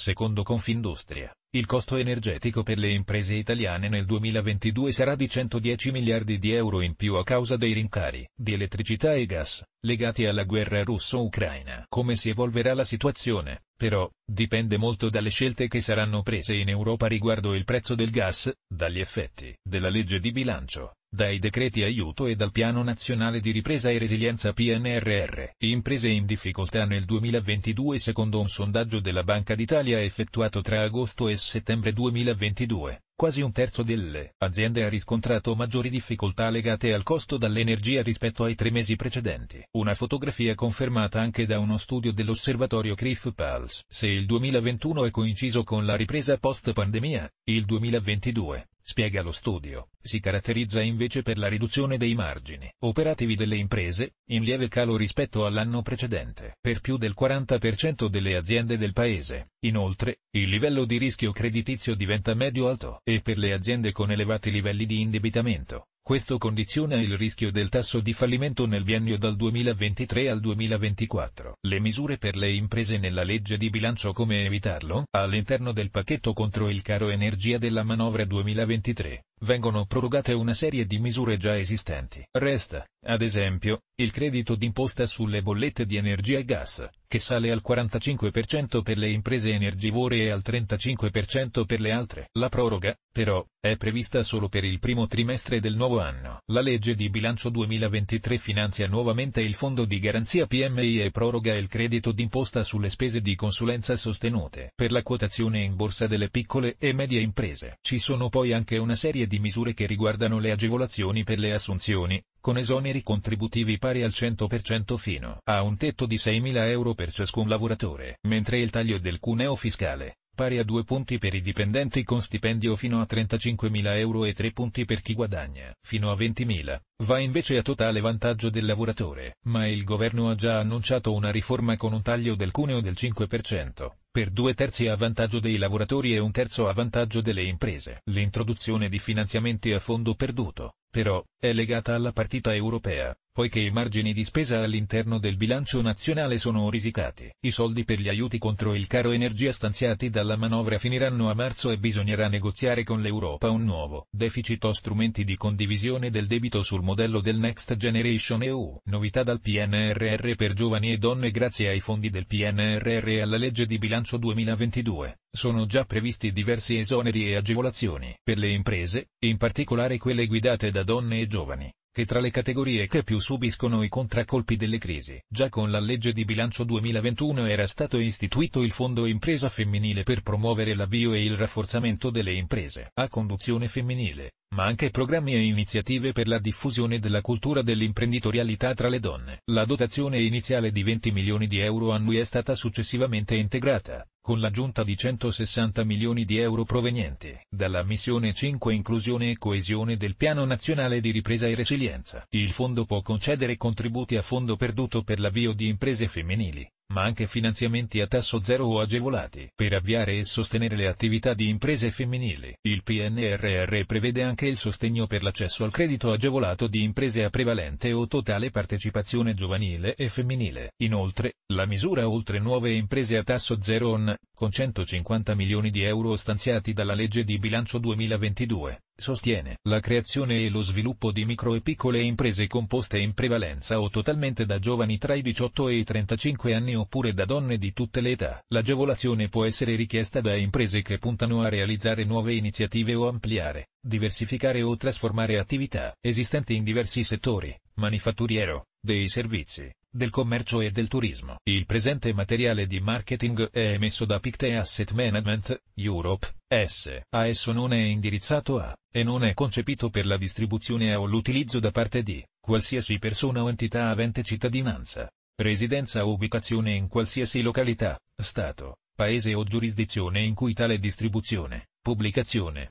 Secondo Confindustria, il costo energetico per le imprese italiane nel 2022 sarà di 110 miliardi di euro in più a causa dei rincari di elettricità e gas, legati alla guerra russo-ucraina. Come si evolverà la situazione, però, dipende molto dalle scelte che saranno prese in Europa riguardo il prezzo del gas, dagli effetti della legge di bilancio dai decreti aiuto e dal Piano Nazionale di Ripresa e Resilienza PNRR. Imprese in difficoltà nel 2022 secondo un sondaggio della Banca d'Italia effettuato tra agosto e settembre 2022. Quasi un terzo delle aziende ha riscontrato maggiori difficoltà legate al costo dall'energia rispetto ai tre mesi precedenti. Una fotografia confermata anche da uno studio dell'osservatorio CRIF Pulse. Se il 2021 è coinciso con la ripresa post-pandemia, il 2022 spiega lo studio, si caratterizza invece per la riduzione dei margini operativi delle imprese, in lieve calo rispetto all'anno precedente, per più del 40% delle aziende del paese. Inoltre, il livello di rischio creditizio diventa medio-alto e per le aziende con elevati livelli di indebitamento, questo condiziona il rischio del tasso di fallimento nel biennio dal 2023 al 2024. Le misure per le imprese nella legge di bilancio come evitarlo? All'interno del pacchetto contro il caro energia della manovra 2023, vengono prorogate una serie di misure già esistenti. Resta, ad esempio, il credito d'imposta sulle bollette di energia e gas, che sale al 45% per le imprese energivore e al 35% per le altre. La proroga, però, è prevista solo per il primo trimestre del nuovo anno. La legge di bilancio 2023 finanzia nuovamente il fondo di garanzia PMI e proroga il credito d'imposta sulle spese di consulenza sostenute per la quotazione in borsa delle piccole e medie imprese. Ci sono poi anche una serie di misure che riguardano le agevolazioni per le assunzioni, con esoneri contributivi pari al 100% fino a un tetto di 6.000 euro per ciascun lavoratore, mentre il taglio del cuneo fiscale, pari a 2 punti per i dipendenti con stipendio fino a 35.000 euro e 3 punti per chi guadagna fino a 20.000, va invece a totale vantaggio del lavoratore, ma il governo ha già annunciato una riforma con un taglio del cuneo del 5% per due terzi a vantaggio dei lavoratori e un terzo a vantaggio delle imprese. L'introduzione di finanziamenti a fondo perduto, però, è legata alla partita europea, poiché i margini di spesa all'interno del bilancio nazionale sono risicati. I soldi per gli aiuti contro il caro energia stanziati dalla manovra finiranno a marzo e bisognerà negoziare con l'Europa un nuovo deficit o strumenti di condivisione del debito sul modello del Next Generation EU. Novità dal PNRR per giovani e donne grazie ai fondi del PNRR e alla legge di bilancio 2022. Sono già previsti diversi esoneri e agevolazioni per le imprese, in particolare quelle guidate da donne e giovani che tra le categorie che più subiscono i contraccolpi delle crisi. Già con la legge di bilancio 2021 era stato istituito il Fondo Impresa Femminile per promuovere l'avvio e il rafforzamento delle imprese a conduzione femminile, ma anche programmi e iniziative per la diffusione della cultura dell'imprenditorialità tra le donne. La dotazione iniziale di 20 milioni di euro annui è stata successivamente integrata, con l'aggiunta di 160 milioni di euro provenienti dalla missione 5 Inclusione e coesione del Piano Nazionale di Ripresa e Resilienza. Il fondo può concedere contributi a fondo perduto per l'avvio di imprese femminili, ma anche finanziamenti a tasso zero o agevolati per avviare e sostenere le attività di imprese femminili. Il PNRR prevede anche il sostegno per l'accesso al credito agevolato di imprese a prevalente o totale partecipazione giovanile e femminile. Inoltre, la misura oltre nuove imprese a tasso zero on, con 150 milioni di euro stanziati dalla legge di bilancio 2022 sostiene la creazione e lo sviluppo di micro e piccole imprese composte in prevalenza o totalmente da giovani tra i 18 e i 35 anni oppure da donne di tutte le età. L'agevolazione può essere richiesta da imprese che puntano a realizzare nuove iniziative o ampliare, diversificare o trasformare attività esistenti in diversi settori, manifatturiero, dei servizi, del commercio e del turismo. Il presente materiale di marketing è emesso da Picte Asset Management, Europe, S. A esso non è indirizzato a, e non è concepito per la distribuzione o l'utilizzo da parte di, qualsiasi persona o entità avente cittadinanza, residenza o ubicazione in qualsiasi località, stato, paese o giurisdizione in cui tale distribuzione, pubblicazione,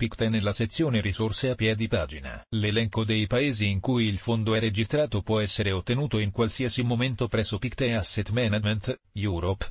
Picte nella sezione risorse a piedi pagina. L'elenco dei paesi in cui il fondo è registrato può essere ottenuto in qualsiasi momento presso Picte Asset Management, Europe,